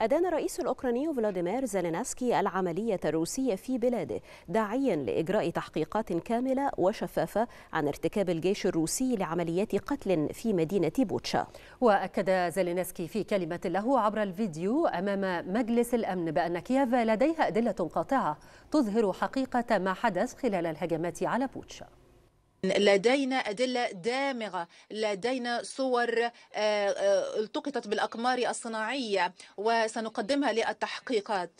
أدان الرئيس الأوكراني فلاديمير زيلينسكي العملية الروسية في بلاده داعيا لإجراء تحقيقات كاملة وشفافة عن ارتكاب الجيش الروسي لعمليات قتل في مدينة بوتشا وأكد زيلينسكي في كلمة له عبر الفيديو أمام مجلس الأمن بأن كييف لديها أدلة قاطعة تظهر حقيقة ما حدث خلال الهجمات على بوتشا لدينا أدلة دامغة لدينا صور آه، آه، التقطت بالأقمار الصناعية وسنقدمها للتحقيقات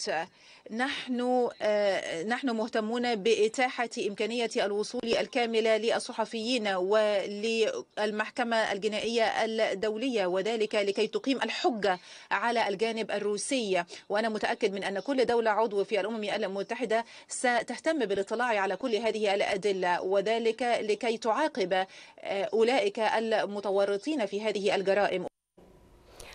نحن آه، نحن مهتمون بإتاحة إمكانية الوصول الكاملة للصحفيين وللمحكمة الجنائية الدولية وذلك لكي تقيم الحجة على الجانب الروسي وأنا متأكد من أن كل دولة عضو في الأمم المتحدة ستهتم بالاطلاع على كل هذه الأدلة وذلك لكي لكي تعاقب آه، أولئك المتورطين في هذه الجرائم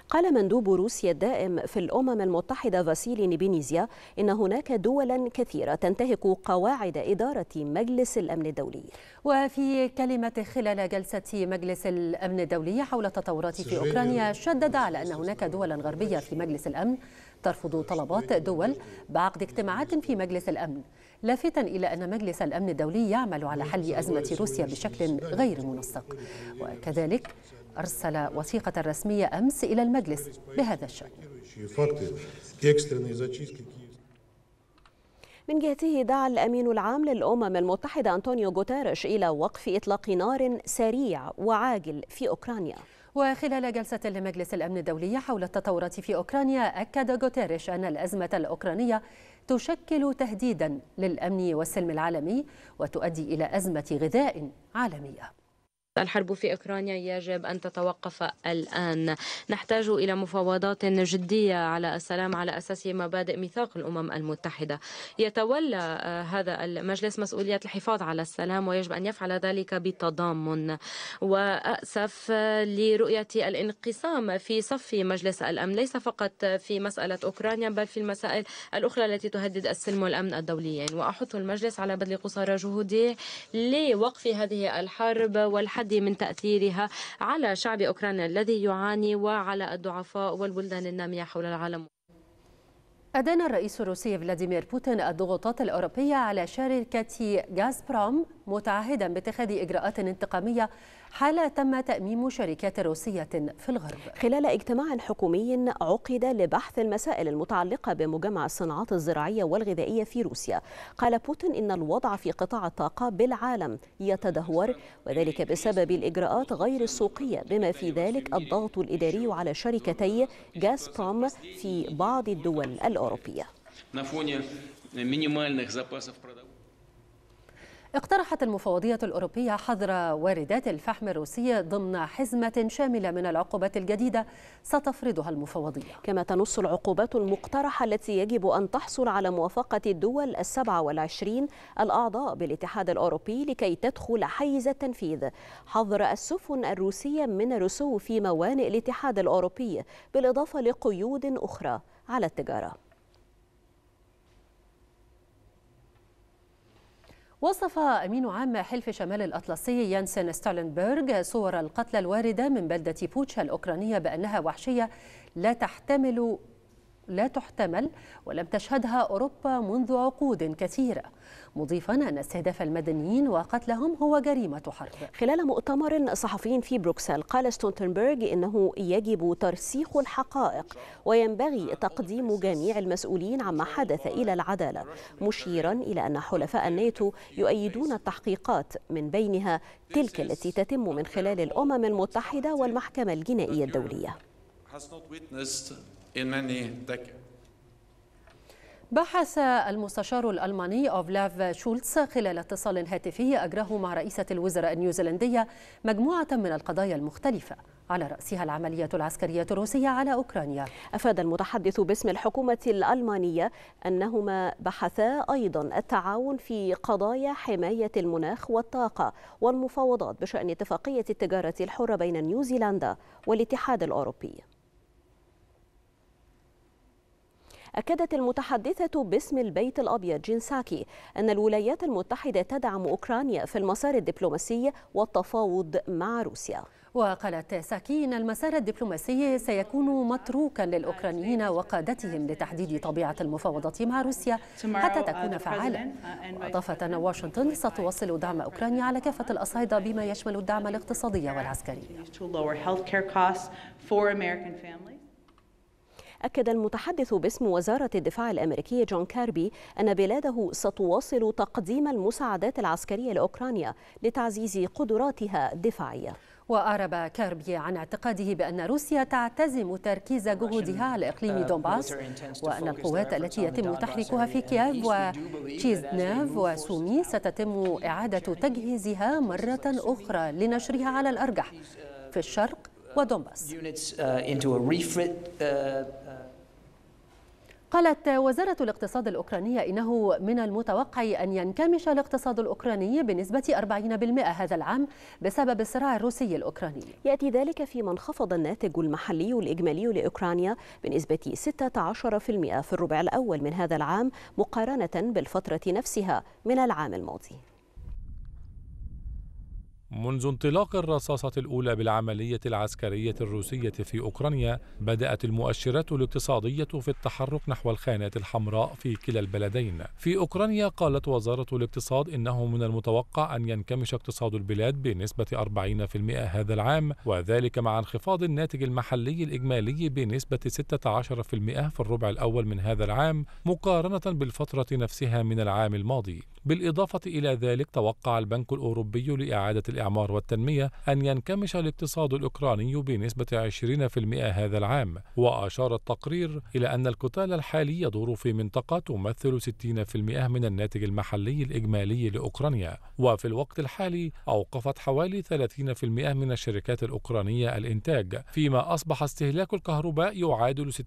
قال مندوب روسيا الدائم في الأمم المتحدة فاسيلي نيبينيزيا إن هناك دولا كثيرة تنتهك قواعد إدارة مجلس الأمن الدولي وفي كلمة خلال جلسة مجلس الأمن الدولي حول التطورات في أوكرانيا شدد على أن هناك دولا غربية في مجلس الأمن ترفض طلبات دول بعقد اجتماعات في مجلس الأمن لافتا إلى أن مجلس الأمن الدولي يعمل على حل أزمة روسيا بشكل غير منسق وكذلك أرسل وثيقة رسمية أمس إلى المجلس بهذا الشأن من جهته دعا الأمين العام للأمم المتحدة أنطونيو غوتيريش إلى وقف إطلاق نار سريع وعاجل في أوكرانيا وخلال جلسة لمجلس الأمن الدولي حول التطورات في أوكرانيا أكد غوتيريش أن الأزمة الأوكرانية تشكل تهديدا للأمن والسلم العالمي وتؤدي إلى أزمة غذاء عالمية الحرب في أوكرانيا يجب أن تتوقف الآن نحتاج إلى مفاوضات جدية على السلام على أساس مبادئ ميثاق الأمم المتحدة يتولى آه، هذا المجلس مسؤولية الحفاظ على السلام ويجب أن يفعل ذلك بتضامن وأسف آه، لرؤية الانقسام في صف مجلس الأمن ليس فقط في مسألة أوكرانيا بل في المسائل الأخرى التي تهدد السلم والأمن الدوليين وأحث المجلس على بذل قصارى جهوده لوقف هذه الحرب والحد الحد من تأثيرها على شعب أوكرانيا الذي يعاني وعلى الضعفاء والبلدان النامية حول العالم أدان الرئيس الروسي فلاديمير بوتين الضغوطات الأوروبية على شركة غازبروم متعهدا باتخاذ إجراءات انتقامية حال تم تأميم شركات روسية في الغرب خلال اجتماع حكومي عقد لبحث المسائل المتعلقة بمجمع الصناعات الزراعية والغذائية في روسيا قال بوتين إن الوضع في قطاع الطاقة بالعالم يتدهور وذلك بسبب الإجراءات غير السوقية بما في ذلك الضغط الإداري على شركتي غاز بروم في بعض الدول الأوروبية اقترحت المفوضية الأوروبية حظر واردات الفحم الروسي ضمن حزمة شاملة من العقوبات الجديدة ستفرضها المفوضية كما تنص العقوبات المقترحة التي يجب أن تحصل على موافقة الدول السبعة والعشرين الأعضاء بالاتحاد الأوروبي لكي تدخل حيز التنفيذ حظر السفن الروسية من الرسو في موانئ الاتحاد الأوروبي بالإضافة لقيود أخرى على التجارة وصف أمين عام حلف شمال الأطلسي يانسن ستالنبرغ صور القتلى الواردة من بلدة بوتشا الأوكرانية بأنها وحشية لا تحتمل لا تحتمل ولم تشهدها أوروبا منذ عقود كثيرة مضيفا أن استهداف المدنيين وقتلهم هو جريمة حرب خلال مؤتمر صحفي في بروكسل قال ستونتنبرغ إنه يجب ترسيخ الحقائق وينبغي تقديم جميع المسؤولين عما حدث إلى العدالة مشيرا إلى أن حلفاء الناتو يؤيدون التحقيقات من بينها تلك التي تتم من خلال الأمم المتحدة والمحكمة الجنائية الدولية إنني ذكي بحث المستشار الألماني أوفلاف شولتز خلال اتصال هاتفي أجراه مع رئيسة الوزراء النيوزيلندية مجموعة من القضايا المختلفة على رأسها العملية العسكرية الروسية على أوكرانيا أفاد المتحدث باسم الحكومة الألمانية أنهما بحثا أيضا التعاون في قضايا حماية المناخ والطاقة والمفاوضات بشأن اتفاقية التجارة الحرة بين نيوزيلندا والاتحاد الأوروبي أكدت المتحدثة باسم البيت الأبيض جين ساكي أن الولايات المتحدة تدعم أوكرانيا في المسار الدبلوماسي والتفاوض مع روسيا وقالت ساكي إن المسار الدبلوماسي سيكون متروكا للأوكرانيين وقادتهم لتحديد طبيعة المفاوضات مع روسيا حتى تكون فعالة وأضافت أن واشنطن ستواصل دعم أوكرانيا على كافة الأصعدة بما يشمل الدعم الاقتصادي والعسكري أكد المتحدث باسم وزارة الدفاع الأمريكية جون كاربي أن بلاده ستواصل تقديم المساعدات العسكرية لأوكرانيا لتعزيز قدراتها الدفاعية وأعرب كاربي عن اعتقاده بأن روسيا تعتزم تركيز جهودها على إقليم uh, دونباس وأن القوات التي يتم تحريكها في كييف وتشيزناف وسومي ستتم إعادة تجهيزها مرة أخرى لنشرها على الأرجح في الشرق ودونباس uh, uh, uh, قالت وزارة الاقتصاد الأوكرانية إنه من المتوقع أن ينكمش الاقتصاد الأوكراني بنسبة 40% هذا العام بسبب الصراع الروسي الأوكراني يأتي ذلك فيما انخفض الناتج المحلي الإجمالي لأوكرانيا بنسبة 16% في الربع الأول من هذا العام مقارنة بالفترة نفسها من العام الماضي منذ انطلاق الرصاصة الأولى بالعملية العسكرية الروسية في أوكرانيا بدأت المؤشرات الاقتصادية في التحرك نحو الخانات الحمراء في كلا البلدين في أوكرانيا قالت وزارة الاقتصاد إنه من المتوقع أن ينكمش اقتصاد البلاد بنسبة 40% هذا العام وذلك مع انخفاض الناتج المحلي الإجمالي بنسبة 16% في الربع الأول من هذا العام مقارنة بالفترة نفسها من العام الماضي بالإضافة إلى ذلك توقع البنك الأوروبي لإعادة الإعادة الإعمار والتنمية أن ينكمش الاقتصاد الأوكراني بنسبة 20% هذا العام وأشار التقرير إلى أن الكتالة الحالية يدور في منطقة تمثل 60% من الناتج المحلي الإجمالي لأوكرانيا وفي الوقت الحالي أوقفت حوالي 30% من الشركات الأوكرانية الإنتاج فيما أصبح استهلاك الكهرباء يعادل 60%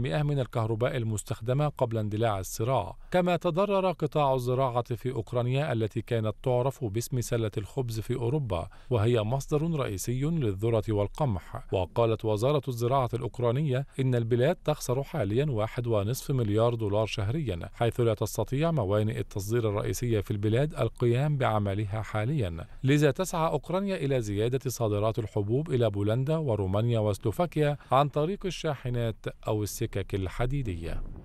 من الكهرباء المستخدمة قبل اندلاع الصراع كما تضرر قطاع الزراعة في أوكرانيا التي كانت تعرف باسم سلة الخبز في أوروبا أوروبا وهي مصدر رئيسي للذرة والقمح وقالت وزارة الزراعة الأوكرانية إن البلاد تخسر حاليا 1.5 مليار دولار شهريا حيث لا تستطيع موانئ التصدير الرئيسية في البلاد القيام بعملها حاليا لذا تسعى أوكرانيا إلى زيادة صادرات الحبوب إلى بولندا ورومانيا وسلوفاكيا عن طريق الشاحنات أو السكك الحديدية